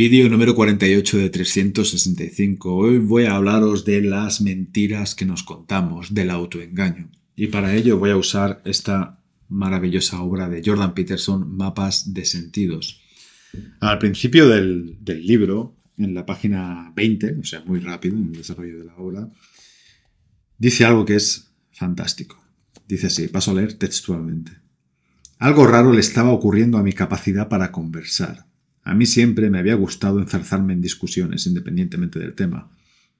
Vídeo número 48 de 365. Hoy voy a hablaros de las mentiras que nos contamos, del autoengaño. Y para ello voy a usar esta maravillosa obra de Jordan Peterson, Mapas de Sentidos. Al principio del, libro, en la página 20, o sea, muy rápido en el desarrollo de la obra, dice algo que es fantástico. Dice así, paso a leer textualmente. Algo raro le estaba ocurriendo a mi capacidad para conversar. A mí siempre me había gustado enzarzarme en discusiones, independientemente del tema.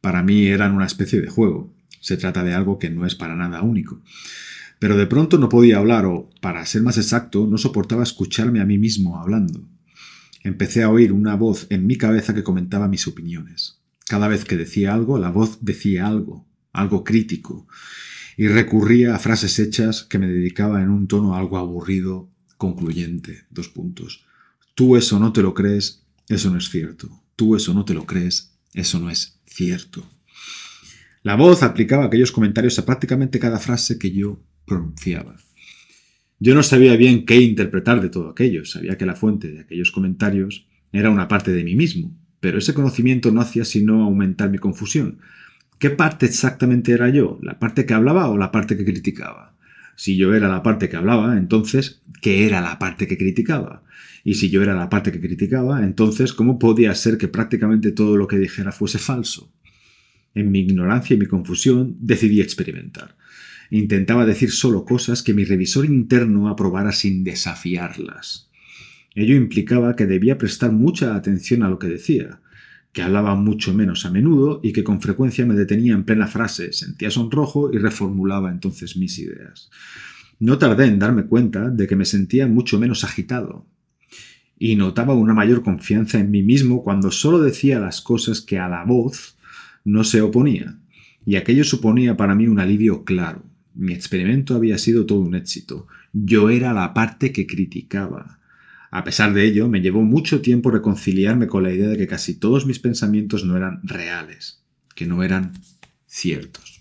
Para mí eran una especie de juego. Se trata de algo que no es para nada único. Pero de pronto no podía hablar o, para ser más exacto, no soportaba escucharme a mí mismo hablando. Empecé a oír una voz en mi cabeza que comentaba mis opiniones. Cada vez que decía algo, la voz decía algo, algo crítico, y recurría a frases hechas que me dedicaba en un tono algo aburrido, concluyente, dos puntos. Tú eso no te lo crees, eso no es cierto. Tú eso no te lo crees, eso no es cierto. La voz aplicaba aquellos comentarios a prácticamente cada frase que yo pronunciaba. Yo no sabía bien qué interpretar de todo aquello, sabía que la fuente de aquellos comentarios era una parte de mí mismo, pero ese conocimiento no hacía sino aumentar mi confusión. ¿Qué parte exactamente era yo? ¿La parte que hablaba o la parte que criticaba? si yo era la parte que hablaba, entonces, ¿qué era la parte que criticaba? Y si yo era la parte que criticaba, entonces, ¿cómo podía ser que prácticamente todo lo que dijera fuese falso? En mi ignorancia y mi confusión, decidí experimentar. Intentaba decir solo cosas que mi revisor interno aprobara sin desafiarlas. Ello implicaba que debía prestar mucha atención a lo que decía, que hablaba mucho menos a menudo y que con frecuencia me detenía en plena frase, sentía sonrojo y reformulaba entonces mis ideas. No tardé en darme cuenta de que me sentía mucho menos agitado y notaba una mayor confianza en mí mismo cuando solo decía las cosas que a la voz no se oponía, y aquello suponía para mí un alivio claro. Mi experimento había sido todo un éxito. Yo era la parte que criticaba. A pesar de ello, me llevó mucho tiempo reconciliarme con la idea de que casi todos mis pensamientos no eran reales, que no eran ciertos.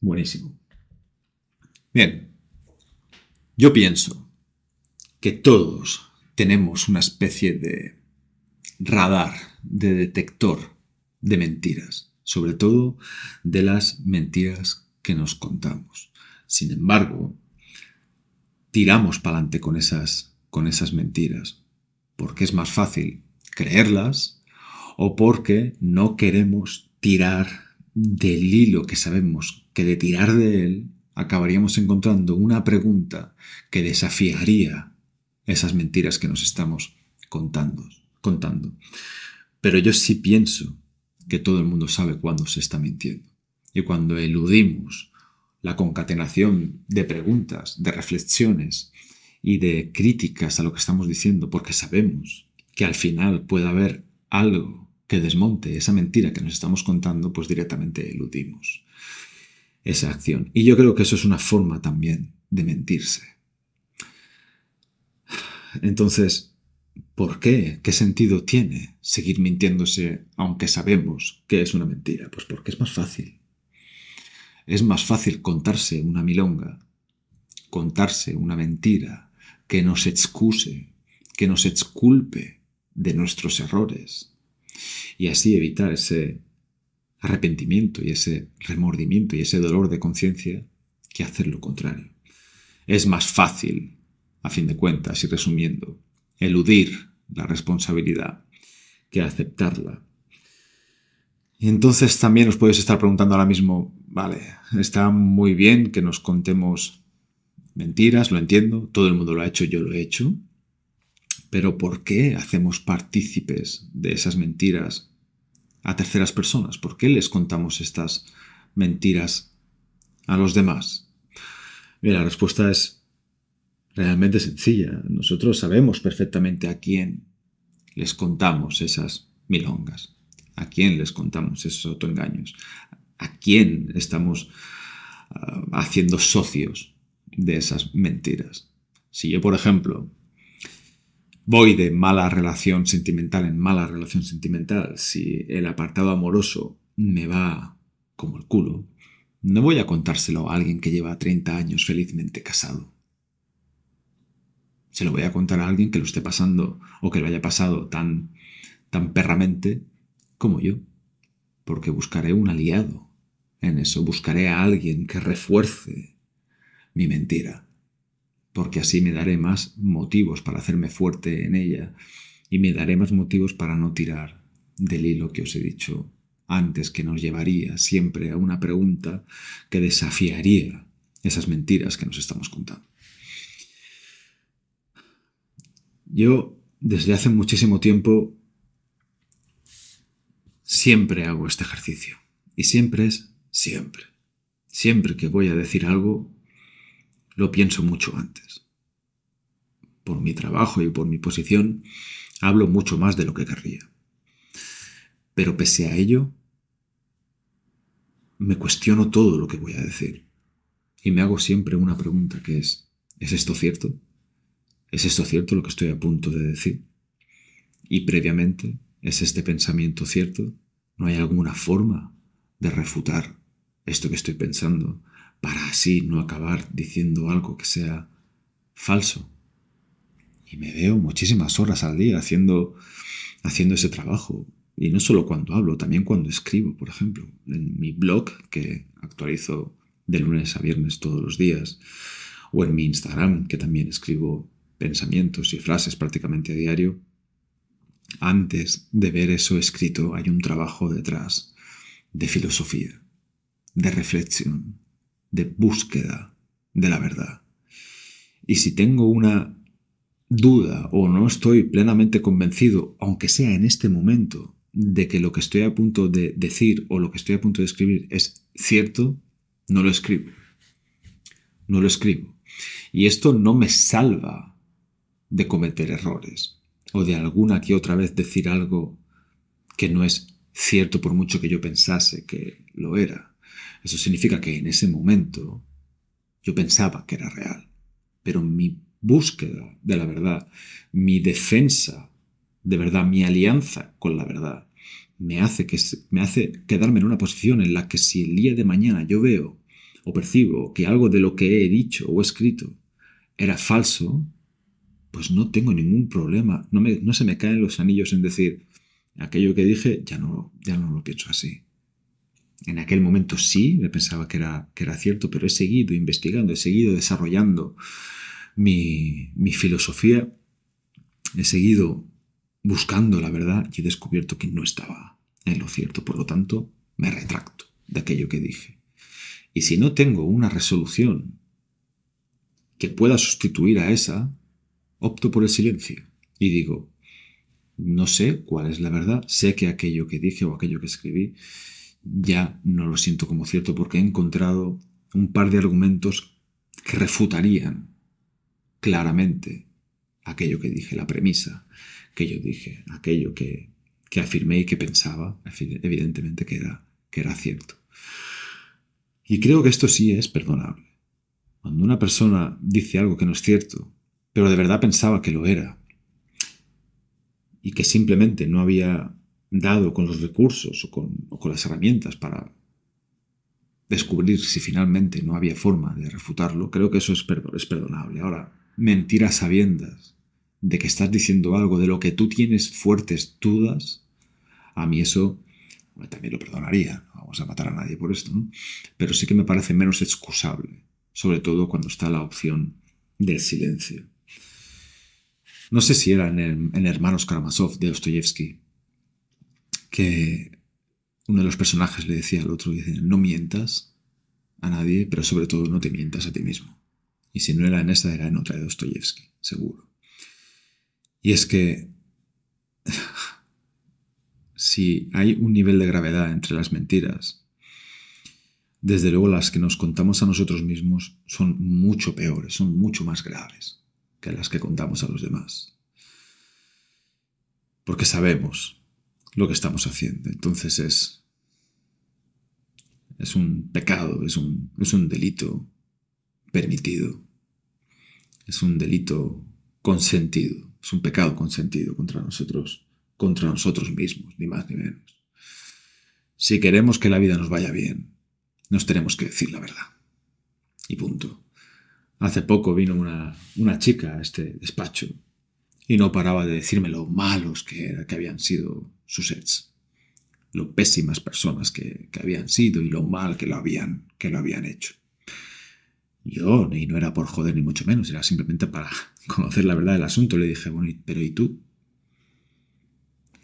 Buenísimo. Bien, yo pienso que todos tenemos una especie de radar, de detector de mentiras, sobre todo de las mentiras que nos contamos. Sin embargo, tiramos para adelante con esas, con esas mentiras, porque es más fácil creerlas o porque no queremos tirar del hilo que sabemos que de tirar de él acabaríamos encontrando una pregunta que desafiaría esas mentiras que nos estamos contando. contando. Pero yo sí pienso que todo el mundo sabe cuándo se está mintiendo. Y cuando eludimos la concatenación de preguntas, de reflexiones y de críticas a lo que estamos diciendo, porque sabemos que al final puede haber algo que desmonte esa mentira que nos estamos contando, pues directamente eludimos esa acción. Y yo creo que eso es una forma también de mentirse. Entonces, ¿por qué? ¿Qué sentido tiene seguir mintiéndose aunque sabemos que es una mentira? Pues porque es más fácil. Es más fácil contarse una milonga, contarse una mentira, que nos excuse, que nos exculpe de nuestros errores y así evitar ese arrepentimiento y ese remordimiento y ese dolor de conciencia que hacer lo contrario. Es más fácil, a fin de cuentas y resumiendo, eludir la responsabilidad que aceptarla. Y entonces también os podéis estar preguntando ahora mismo, Vale, está muy bien que nos contemos mentiras, lo entiendo, todo el mundo lo ha hecho, yo lo he hecho, pero ¿por qué hacemos partícipes de esas mentiras a terceras personas? ¿Por qué les contamos estas mentiras a los demás? Mira, la respuesta es realmente sencilla. Nosotros sabemos perfectamente a quién les contamos esas milongas, a quién les contamos esos autoengaños, ¿A quién estamos ah, haciendo socios de esas mentiras? Si yo, por ejemplo, voy de mala relación sentimental en mala relación sentimental, si el apartado amoroso me va como el culo, no voy a contárselo a alguien que lleva 30 años felizmente casado. Se lo voy a contar a alguien que lo esté pasando o que lo haya pasado tan, tan perramente como yo, porque buscaré un aliado en eso buscaré a alguien que refuerce mi mentira, porque así me daré más motivos para hacerme fuerte en ella y me daré más motivos para no tirar del hilo que os he dicho antes que nos llevaría siempre a una pregunta que desafiaría esas mentiras que nos estamos contando. Yo desde hace muchísimo tiempo siempre hago este ejercicio y siempre es Siempre. Siempre que voy a decir algo, lo pienso mucho antes. Por mi trabajo y por mi posición, hablo mucho más de lo que querría. Pero pese a ello, me cuestiono todo lo que voy a decir. Y me hago siempre una pregunta que es, ¿es esto cierto? ¿Es esto cierto lo que estoy a punto de decir? Y previamente, ¿es este pensamiento cierto? ¿No hay alguna forma de refutar esto que estoy pensando para así no acabar diciendo algo que sea falso. Y me veo muchísimas horas al día haciendo, haciendo ese trabajo. Y no solo cuando hablo, también cuando escribo, por ejemplo. En mi blog, que actualizo de lunes a viernes todos los días, o en mi Instagram, que también escribo pensamientos y frases prácticamente a diario, antes de ver eso escrito hay un trabajo detrás de filosofía de reflexión, de búsqueda de la verdad. Y si tengo una duda o no estoy plenamente convencido, aunque sea en este momento, de que lo que estoy a punto de decir o lo que estoy a punto de escribir es cierto, no lo escribo. No lo escribo. Y esto no me salva de cometer errores o de alguna que otra vez decir algo que no es cierto por mucho que yo pensase que lo era. Eso significa que en ese momento yo pensaba que era real, pero mi búsqueda de la verdad, mi defensa de verdad, mi alianza con la verdad, me hace, que, me hace quedarme en una posición en la que si el día de mañana yo veo o percibo que algo de lo que he dicho o escrito era falso, pues no tengo ningún problema, no, se me caen los anillos en decir, aquello que dije ya no, ya no lo pienso así en aquel momento sí, me pensaba que era, que era cierto, pero he seguido investigando, he seguido desarrollando mi, mi filosofía, he seguido buscando la verdad y he descubierto que no estaba en lo cierto. Por lo tanto, me retracto de aquello que dije. Y si no tengo una resolución que pueda sustituir a esa, opto por el silencio y digo, no sé cuál es la verdad, sé que aquello que dije o aquello que escribí ya no lo siento como cierto porque he encontrado un par de argumentos que refutarían claramente aquello que dije, la premisa que yo dije, aquello que, que afirmé y que pensaba, evidentemente que era, que era cierto. Y creo que esto sí es perdonable. Cuando una persona dice algo que no es cierto, pero de verdad pensaba que lo era, y que simplemente no había dado con los recursos o con, las herramientas para descubrir si finalmente no había forma de refutarlo, creo que eso es, perdonable. Ahora, mentiras sabiendas de que estás diciendo algo de lo que tú tienes fuertes dudas, a mí eso también lo perdonaría. No vamos a matar a nadie por esto, Pero sí que me parece menos excusable, sobre todo cuando está la opción del silencio. No sé si era en, en Hermanos Karamazov de Dostoyevsky, que uno de los personajes le decía al otro, dice, no mientas a nadie, pero sobre todo no te mientas a ti mismo. Y si no era en esta, era en otra de Dostoyevsky, seguro. Y es que si hay un nivel de gravedad entre las mentiras, desde luego las que nos contamos a nosotros mismos son mucho peores, son mucho más graves que las que contamos a los demás. Porque sabemos lo que estamos haciendo. Entonces es, es un pecado, es un, delito permitido, es un delito consentido, es un pecado consentido contra nosotros, contra nosotros mismos, ni más ni menos. Si queremos que la vida nos vaya bien, nos tenemos que decir la verdad. Y punto. Hace poco vino una, una chica a este despacho y no paraba de decirme lo malos que, que habían sido sus sets, lo pésimas personas que, habían sido y lo mal que lo habían, que lo habían hecho. Yo, y no era por joder ni mucho menos, era simplemente para conocer la verdad del asunto. Le dije, bueno, pero ¿y tú?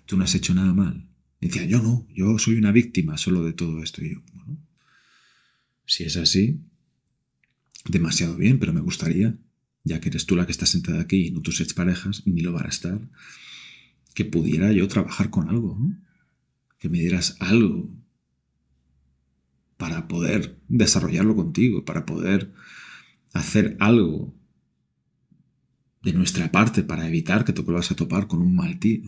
¿Tú no has hecho nada mal? Y decía, yo no, yo soy una víctima solo de todo esto. Y yo, si es así, demasiado bien, pero me gustaría, ya que eres tú la que estás sentada aquí y no tus parejas, ni lo van a estar, que pudiera yo trabajar con algo, que me dieras algo para poder desarrollarlo contigo, para poder hacer algo de nuestra parte para evitar que te vuelvas a topar con un mal tío.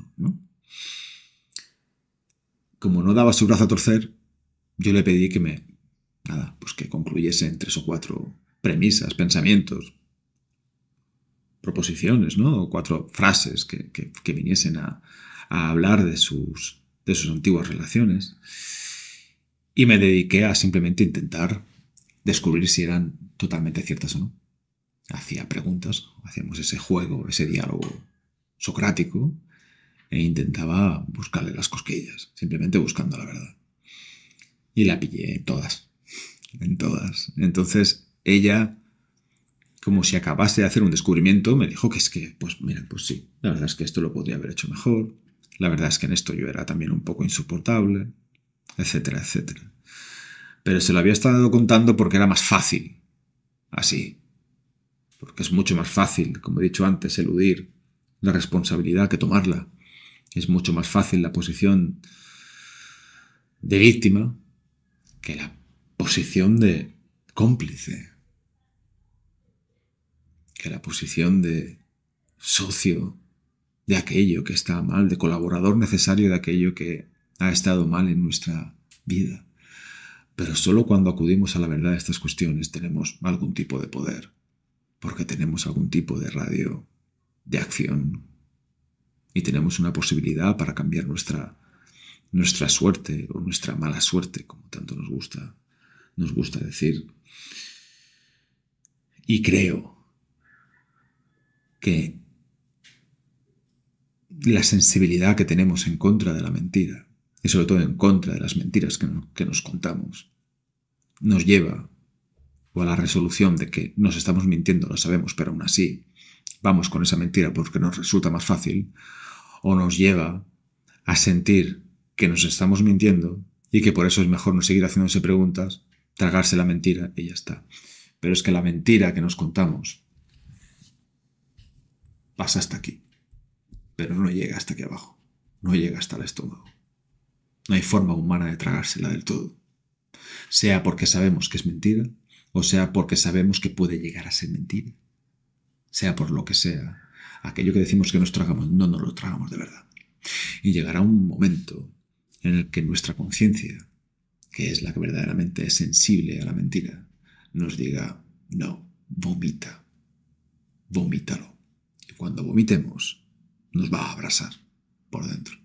Como no daba su brazo a torcer, yo le pedí que me, nada, pues que concluyese en tres o cuatro premisas, pensamientos, proposiciones, ¿no? O cuatro frases que, viniesen a, hablar de sus, de sus antiguas relaciones. Y me dediqué a simplemente intentar descubrir si eran totalmente ciertas o no. Hacía preguntas, hacíamos ese juego, ese diálogo socrático e intentaba buscarle las cosquillas, simplemente buscando la verdad. Y la pillé en todas, en todas. Entonces ella como si acabase de hacer un descubrimiento, me dijo que es que, pues mira, pues sí, la verdad es que esto lo podría haber hecho mejor, la verdad es que en esto yo era también un poco insoportable, etcétera, etcétera. Pero se lo había estado contando porque era más fácil, así, porque es mucho más fácil, como he dicho antes, eludir la responsabilidad que tomarla. Es mucho más fácil la posición de víctima que la posición de cómplice la posición de socio de aquello que está mal, de colaborador necesario de aquello que ha estado mal en nuestra vida. Pero solo cuando acudimos a la verdad de estas cuestiones tenemos algún tipo de poder, porque tenemos algún tipo de radio de acción y tenemos una posibilidad para cambiar nuestra, nuestra suerte o nuestra mala suerte, como tanto nos gusta, nos gusta decir. Y creo que la sensibilidad que tenemos en contra de la mentira, y sobre todo en contra de las mentiras que, nos contamos, nos lleva o a la resolución de que nos estamos mintiendo, lo sabemos, pero aún así vamos con esa mentira porque nos resulta más fácil, o nos lleva a sentir que nos estamos mintiendo y que por eso es mejor no seguir haciéndose preguntas, tragarse la mentira y ya está. Pero es que la mentira que nos contamos pasa hasta aquí, pero no llega hasta aquí abajo, no llega hasta el estómago. No hay forma humana de tragársela del todo, sea porque sabemos que es mentira, o sea porque sabemos que puede llegar a ser mentira, sea por lo que sea, aquello que decimos que nos tragamos no nos lo tragamos de verdad. Y llegará un momento en el que nuestra conciencia, que es la que verdaderamente es sensible a la mentira, nos diga, no, vomita, vomítalo cuando vomitemos, nos va a abrasar por dentro.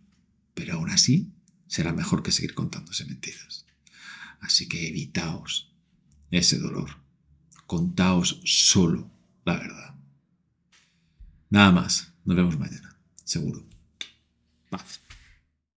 Pero aún así, será mejor que seguir contándose mentiras. Así que evitaos ese dolor. Contaos solo la verdad. Nada más. Nos vemos mañana. Seguro. Paz.